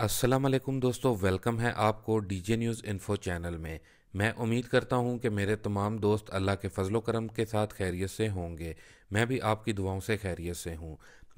अस्सलाम वालेकुम दोस्तों वेलकम है आपको D J news info channel में मैं उम्मीद करता हूं कि मेरे तमाम दोस्त अल्लाह के फजलो करम के साथ खैरियत से होंगे मैं भी आपकी दुआओं से खैरियत से हूं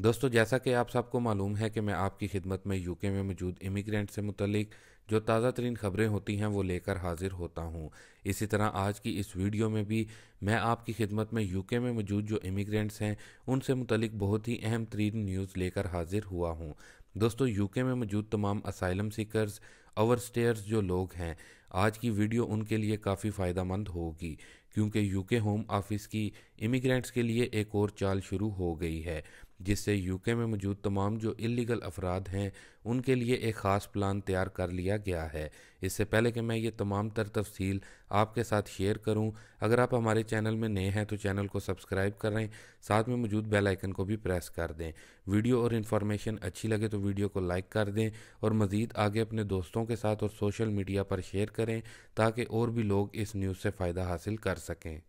दोस्तों जैसा कि आप सबको मालूम है कि मैं आपकी खिदमत में यूके में मौजूद इमिग्रेंट से मुतलिक जो ताज़ा तरीन खबरें होती हैं वो लेकर हाजिर होता हूँ इसी तरह आज की इस वीडियो में भी मैं आपकी खिदमत में यूके में मौजूद जो इमिग्रेंट्स हैं उनसे मुतलिक बहुत ही अहम तरीन न्यूज़ लेकर हाजिर हुआ हूँ दोस्तों यूके में मौजूद तमाम असाइलम सीकर्स ओवर स्टेयर्स जो लोग हैं आज की वीडियो उनके लिए काफ़ी फ़ायदा मंद होगी क्योंकि यूके होम ऑफिस की इमिग्रेंट्स के लिए एक और चाल शुरू हो गई है जिससे यूके में मौजूद तमाम जो इलीगल अफराद हैं उनके लिए एक ख़ास प्लान तैयार कर लिया गया है इससे पहले कि मैं ये तमाम तर तफसील आपके साथ शेयर करूं अगर आप हमारे चैनल में नए हैं तो चैनल को सब्सक्राइब करें साथ में मौजूद बेल आइकन को भी प्रेस कर दें वीडियो और इन्फॉर्मेशन अच्छी लगे तो वीडियो को लाइक कर दें और मज़ीद आगे अपने दोस्तों के साथ और सोशल मीडिया पर शेयर करें ताकि और भी लोग इस न्यूज़ से फ़ायदा हासिल कर सकें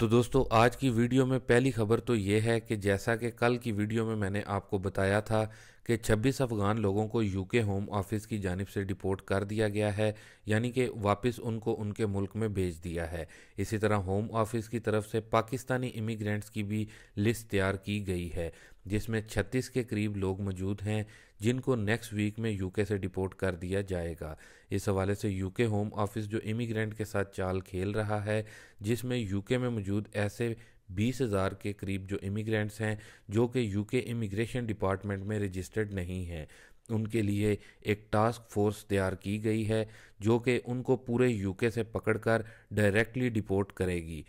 तो दोस्तों आज की वीडियो में पहली खबर तो ये है कि जैसा कि कल की वीडियो में मैंने आपको बताया था कि 26 अफगान लोगों को यूके होम ऑफिस की जानब से डिपोर्ट कर दिया गया है यानी कि वापस उनको उनके मुल्क में भेज दिया है इसी तरह होम ऑफिस की तरफ से पाकिस्तानी इमिग्रेंट्स की भी लिस्ट तैयार की गई है जिसमें 36 के करीब लोग मौजूद हैं जिनको नेक्स्ट वीक में यूके से डिपोर्ट कर दिया जाएगा इस हवाले से यूके होम ऑफिस जो इमिग्रेंट के साथ चाल खेल रहा है जिसमें यूके में मौजूद ऐसे बीस हज़ार के करीब जो इमिग्रेंट्स हैं जो कि यूके इमिग्रेशन डिपार्टमेंट में रजिस्टर्ड नहीं हैं उनके लिए एक टास्क फोर्स तैयार की गई है जो कि उनको पूरे यूके से पकड़कर डायरेक्टली डिपोर्ट करेगी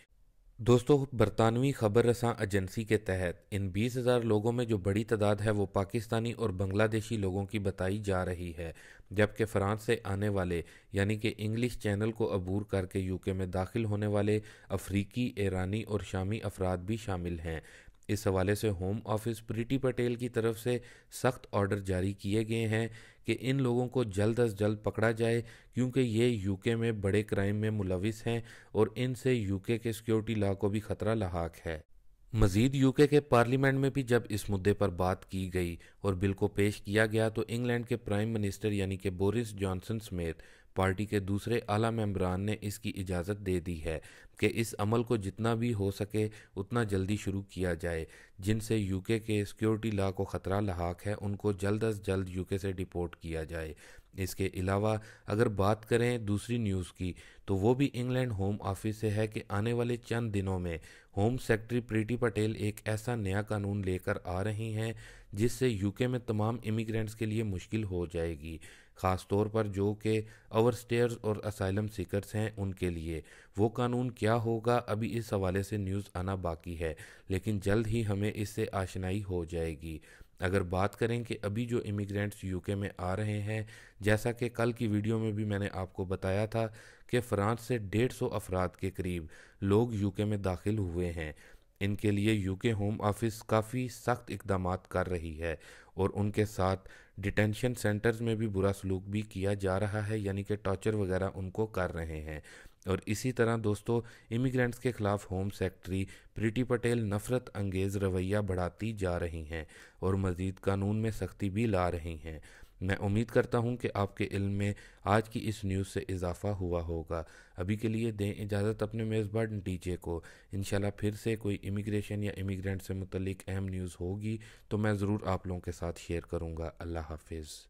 दोस्तों बरतानवी खबर रसां एजेंसी के तहत इन 20,000 लोगों में जो बड़ी तादाद है वो पाकिस्तानी और बांग्लादेशी लोगों की बताई जा रही है जबकि फ्रांस से आने वाले यानी कि इंग्लिश चैनल को अबूर करके यूके में दाखिल होने वाले अफ्रीकी ईरानी और शामी अफराद भी शामिल हैं इस हवाले से होम ऑफिस प्रीति पटेल की तरफ से सख्त ऑर्डर जारी किए गए हैं कि इन लोगों को जल्द अज जल्द पकड़ा जाए क्योंकि ये यूके में बड़े क्राइम में मुलविस हैं और इनसे यूके के सिक्योरिटी लॉ को भी खतरा लाक है मजीद यूके के पार्लियामेंट में भी जब इस मुद्दे पर बात की गई और बिल को पेश किया गया तो इंग्लैंड के प्राइम मिनिस्टर यानी कि बोरिस जॉनसन समेत पार्टी के दूसरे आला मेंबरान ने इसकी इजाज़त दे दी है कि इस अमल को जितना भी हो सके उतना जल्दी शुरू किया जाए जिनसे यूके के सिक्योरिटी लॉ को ख़तरा लाक है उनको जल्द अज जल्द यूके से डिपोर्ट किया जाए इसके अलावा अगर बात करें दूसरी न्यूज़ की तो वो भी इंग्लैंड होम ऑफिस से है कि आने वाले चंद दिनों में होम सेक्रेटरी प्रीति पटेल एक ऐसा नया कानून लेकर आ रही हैं जिससे यूके में तमाम इमिग्रेंट्स के लिए मुश्किल हो जाएगी ख़ास तौर पर जो कि ओवरस्टेयर्स और असाइलम सीकर्स हैं उनके लिए वो कानून क्या होगा अभी इस हवाले से न्यूज़ आना बाकी है लेकिन जल्द ही हमें इससे आशनाई हो जाएगी अगर बात करें कि अभी जो इमिग्रेंट्स यूके में आ रहे हैं जैसा कि कल की वीडियो में भी मैंने आपको बताया था कि फ़्रांस से डेढ़ सौ अफराद के करीब लोग यूके में दाखिल हुए हैं इनके लिए यूके होम ऑफिस काफ़ी सख्त इकदाम कर रही है और उनके साथ डिटेंशन सेंटर्स में भी बुरा सलूक भी किया जा रहा है यानी कि टॉर्चर वगैरह उनको कर रहे हैं और इसी तरह दोस्तों इमिग्रेंट्स के खिलाफ होम सेक्रेटरी प्रीति पटेल नफरत अंगेज़ रवैया बढ़ाती जा रही हैं और मज़ीद कानून में सख्ती भी ला रही हैं मैं उम्मीद करता हूं कि आपके इल्म में आज की इस न्यूज़ से इजाफ़ा हुआ होगा अभी के लिए दें इजाज़त अपने मेज़बान डीजे को इन फिर से कोई इमिग्रेशन या इमिग्रेंट से मुतलिक अहम न्यूज़ होगी तो मैं ज़रूर आप लोगों के साथ शेयर करूँगा अल्लाह हाफिज़